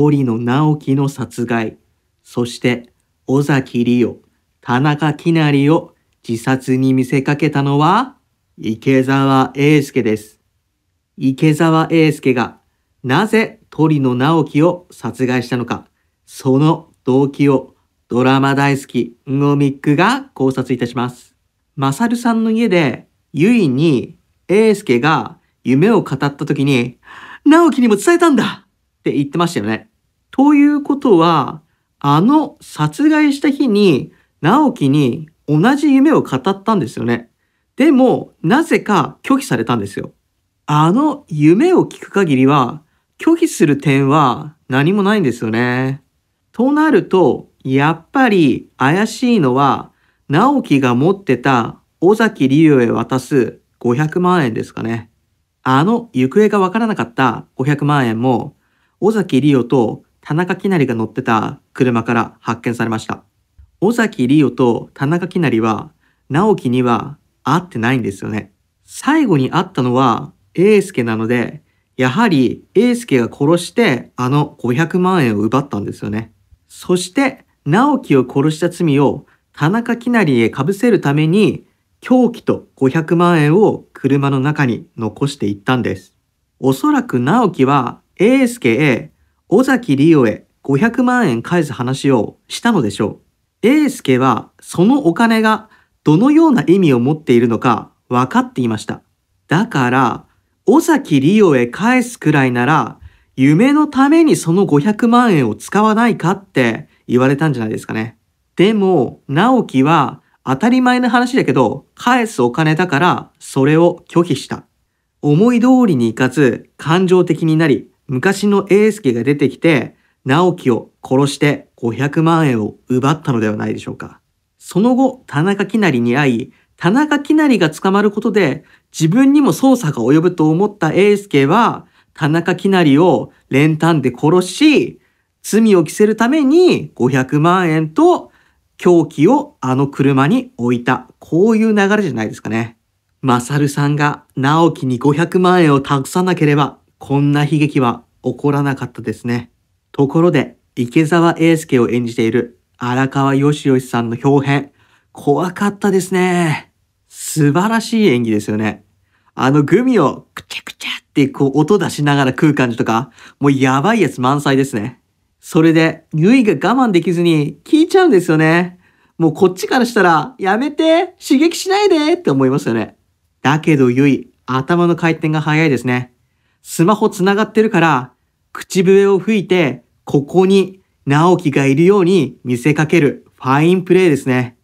鳥野直樹の殺害、そして尾崎里夫、田中きなりを自殺に見せかけたのは池澤英介です。池澤英介がなぜ鳥野直樹を殺害したのか、その動機をドラマ大好き、んごミックが考察いたします。まさるさんの家で、ユイに、英介が夢を語った時に、直樹にも伝えたんだって言ってましたよね。ということは、あの殺害した日に直樹に同じ夢を語ったんですよね。でも、なぜか拒否されたんですよ。あの夢を聞く限りは、拒否する点は何もないんですよね。となると、やっぱり怪しいのは、直樹が持ってた尾崎理由へ渡す500万円ですかね。あの行方がわからなかった500万円も、尾崎理央と田中きなりが乗ってた車から発見されました。尾崎里代と田中きなりは、直樹には会ってないんですよね。最後に会ったのは、英介なので、やはり英介が殺してあの500万円を奪ったんですよね。そして、直樹を殺した罪を田中きなりへ被せるために、凶器と500万円を車の中に残していったんです。おそらく直樹は英介へ尾崎理央へ500万円返す話をしたのでしょう。英介はそのお金がどのような意味を持っているのか分かっていました。だから、尾崎理央へ返すくらいなら、夢のためにその500万円を使わないかって言われたんじゃないですかね。でも、直樹は当たり前の話だけど、返すお金だからそれを拒否した。思い通りにいかず感情的になり、昔の英介が出てきて、直樹を殺して500万円を奪ったのではないでしょうか。その後、田中きなりに会い、田中きなりが捕まることで、自分にも捜査が及ぶと思った英介は、田中きなりを練炭で殺し、罪を着せるために500万円と凶器をあの車に置いた。こういう流れじゃないですかね。マサルさんが直樹に500万円を託さなければこんな悲劇は起こらなかったですね。ところで、池澤英介を演じている荒川よしよしさんの表変、怖かったですね。素晴らしい演技ですよね。あのグミをくちゃくちゃってこう音出しながら食う感じとか、もうやばいやつ満載ですね。それで、ゆいが我慢できずに聞いちゃうんですよね。もうこっちからしたら、やめて刺激しないでって思いますよね。だけどゆい、頭の回転が早いですね。スマホ繋がってるから、口笛を吹いて、ここに直樹がいるように見せかけるファインプレーですね。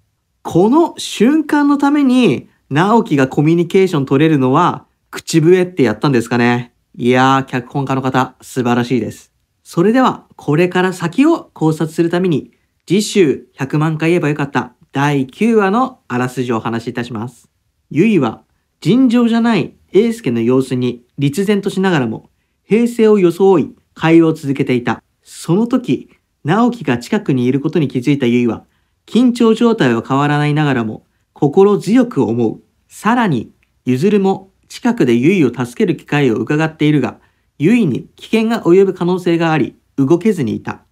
この瞬間のために、直樹がコミュニケーション取れるのは、口笛ってやったんですかね。いやー、脚本家の方、素晴らしいです。それでは、これから先を考察するために、次週100万回言えばよかった第9話のあらすじをお話しいたします。ゆいは尋常じゃない英介の様子に立然としながらも、平静を装い、会話を続けていた。その時、直樹が近くにいることに気づいたゆいは、緊張状態は変わらないながらも、心強く思う。さらに、ゆずるも近くでゆいを助ける機会を伺っているが、ゆいに危険が及ぶ可能性があり、動けずにいた。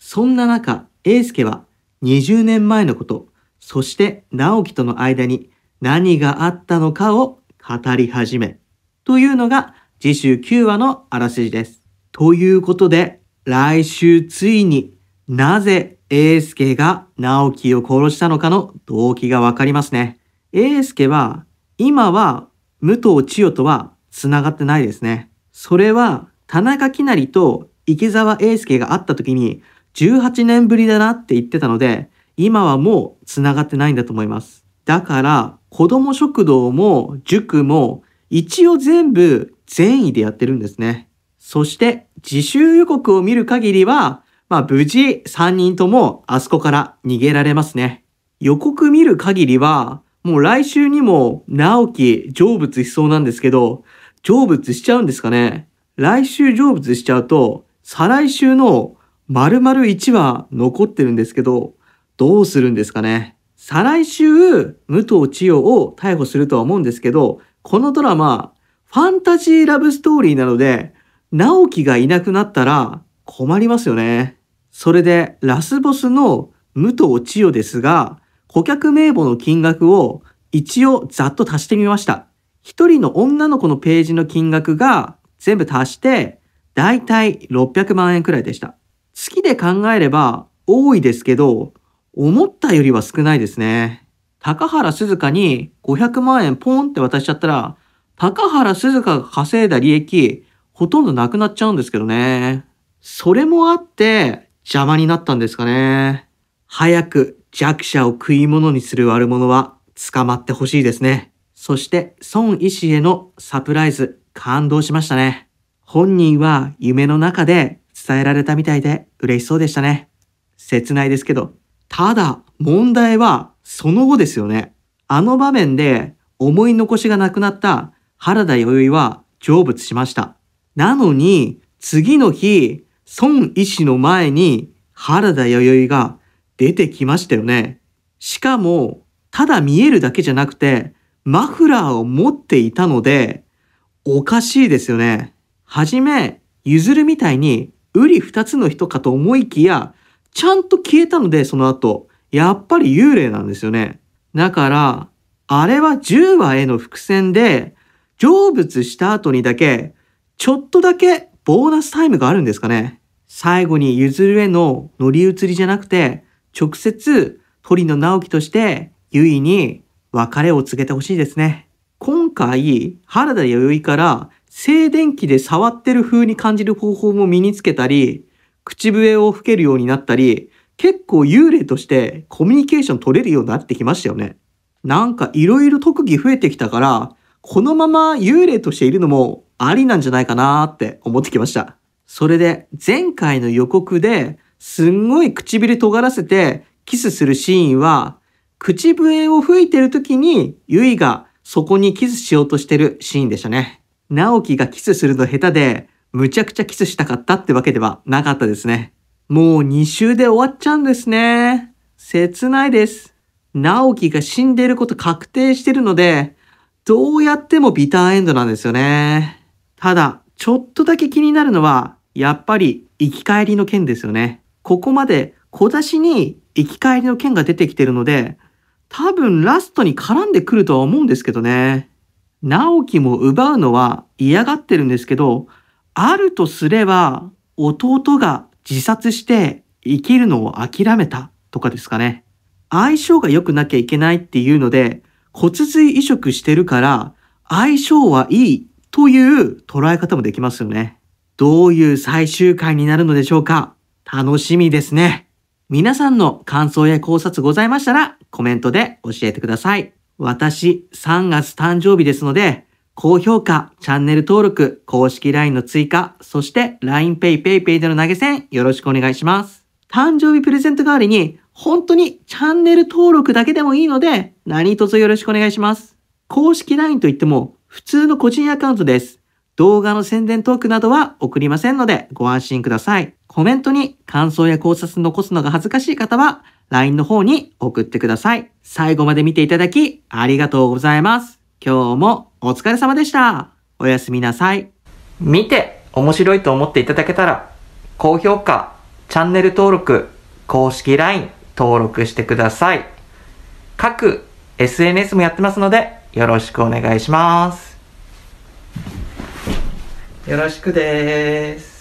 そんな中、英介は20年前のこと、そして直樹との間に何があったのかを語り始めというのが次週9話のあらすじです。ということで、来週ついになぜ英介が直樹を殺したのかの動機がわかりますね。英介は今は武藤千代とは繋がってないですね。それは田中きなりと池澤英介が会った時に18年ぶりだなって言ってたので、今はもう繋がってないんだと思います。だから、子ども食堂も塾も一応全部善意でやってるんですね。そして自習予告を見る限りは、まあ無事3人ともあそこから逃げられますね。予告見る限りは、もう来週にも直樹成仏しそうなんですけど、成仏しちゃうんですかね来週成仏しちゃうと、再来週の丸々1話残ってるんですけど、どうするんですかね再来週、武藤千代を逮捕するとは思うんですけど、このドラマ、ファンタジーラブストーリーなので、直樹がいなくなったら困りますよね。それで、ラスボスの武藤千代ですが、顧客名簿の金額を一応ざっと足してみました。一人の女の子のページの金額が全部足して、だいたい600万円くらいでした。月で考えれば多いですけど、思ったよりは少ないですね。高原鈴鹿に500万円ポンって渡しちゃったら、高原鈴鹿が稼いだ利益、ほとんどなくなっちゃうんですけどね。それもあって、邪魔になったんですかね。早く弱者を食い物にする悪者は捕まってほしいですね。そして、孫医師へのサプライズ、感動しましたね。本人は夢の中で伝えられたみたいで嬉しそうでしたね。切ないですけど、ただ、問題は、その後ですよね。あの場面で思い残しがなくなった原田弥生は成仏しました。なのに、次の日、孫医師の前に原田弥生が出てきましたよね。しかも、ただ見えるだけじゃなくて、マフラーを持っていたので、おかしいですよね。はじめ、ゆずるみたいに、うり二つの人かと思いきや、ちゃんと消えたので、その後。やっぱり幽霊なんですよね。だから、あれは10話への伏線で、成仏した後にだけ、ちょっとだけボーナスタイムがあるんですかね。最後に譲るへの乗り移りじゃなくて、直接鳥野直樹としてゆいに別れを告げてほしいですね。今回、原田弥生から静電気で触ってる風に感じる方法も身につけたり、口笛を吹けるようになったり、結構幽霊としてコミュニケーション取れるようになってきましたよね。なんかいろいろ特技増えてきたから、このまま幽霊としているのもありなんじゃないかなって思ってきました。それで前回の予告ですんごい唇尖らせてキスするシーンは、口笛を吹いてる時にゆいがそこにキスしようとしてるシーンでしたね。直樹がキスするの下手で、むちゃくちゃキスしたかったってわけではなかったですね。もう2週で終わっちゃうんですね。切ないです。直樹が死んでること確定してるので、どうやってもビターエンドなんですよね。ただ、ちょっとだけ気になるのは、やっぱり生き返りの件ですよね。ここまで小出しに生き返りの件が出てきてるので、多分ラストに絡んでくるとは思うんですけどね。直樹も奪うのは嫌がってるんですけど、あるとすれば、弟が自殺して生きるのを諦めたとかですかね。相性が良くなきゃいけないっていうので、骨髄移植してるから、相性はいいという捉え方もできますよね。どういう最終回になるのでしょうか楽しみですね。皆さんの感想や考察ございましたらコメントで教えてください。私3月誕生日ですので高評価、チャンネル登録、公式 LINE の追加、そして LINEPayPayPay での投げ銭よろしくお願いします。誕生日プレゼント代わりに、本当にチャンネル登録だけでもいいので、何卒よろしくお願いします。公式 LINE といっても、普通の個人アカウントです。動画の宣伝トークなどは送りませんので、ご安心ください。コメントに感想や考察残すのが恥ずかしい方は、LINE の方に送ってください。最後まで見ていただき、ありがとうございます。今日もお疲れ様でした。おやすみなさい。見て面白いと思っていただけたら、高評価、チャンネル登録、公式 LINE 登録してください。各 SNS もやってますので、よろしくお願いします。よろしくです。